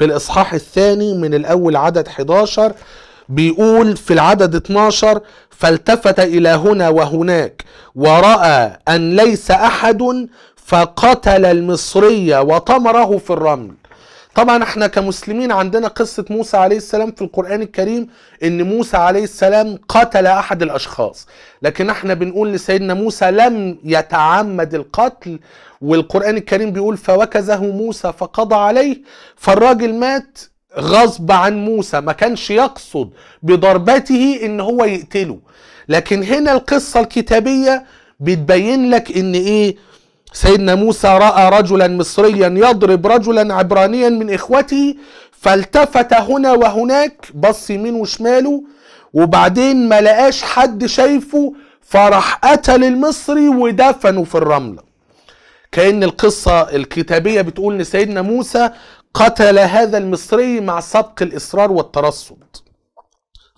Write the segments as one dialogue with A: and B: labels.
A: في الإصحاح الثاني من الأول عدد 11 بيقول في العدد 12 فالتفت إلى هنا وهناك ورأى أن ليس أحد فقتل المصري وطمره في الرمل طبعا احنا كمسلمين عندنا قصة موسى عليه السلام في القرآن الكريم ان موسى عليه السلام قتل احد الاشخاص لكن احنا بنقول لسيدنا موسى لم يتعمد القتل والقرآن الكريم بيقول فوكزه موسى فقضى عليه فالراجل مات غصب عن موسى ما كانش يقصد بضربته ان هو يقتله لكن هنا القصة الكتابية بتبين لك ان ايه سيدنا موسى راى رجلا مصريا يضرب رجلا عبرانيا من اخوته فالتفت هنا وهناك بص يمين وشماله وبعدين ما لقاش حد شايفه فراح قتل المصري ودفنه في الرمله كأن القصة الكتابية بتقول إن سيدنا موسى قتل هذا المصري مع سبق الإصرار والترصد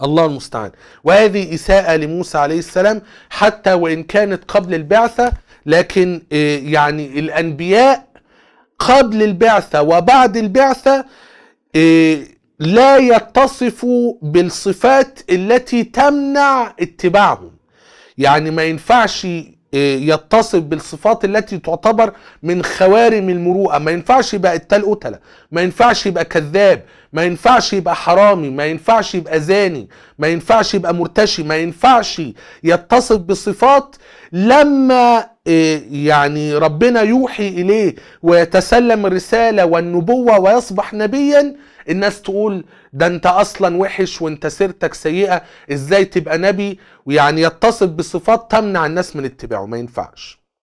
A: الله المستعان وهذه إساءة لموسى عليه السلام حتى وإن كانت قبل البعثة لكن آه، يعني الأنبياء قبل البعثة وبعد البعثة آه، لا يتصفوا بالصفات التي تمنع اتباعهم يعني ما ينفعش يتصف بالصفات التي تعتبر من خوارم المروءه ما ينفعش يبقى قتال قتله ما ينفعش يبقى كذاب ما ينفعش يبقى حرامي ما ينفعش يبقى زاني ما ينفعش يبقى مرتشي ما ينفعش يتصف بصفات لما آه، يعني ربنا يوحي اليه ويتسلم الرساله والنبوه ويصبح نبيا الناس تقول ده انت اصلا وحش وانت سيرتك سيئه ازاي تبقى نبي ويعني يتصف بصفات تمنع الناس من اتباعه ما ينفعش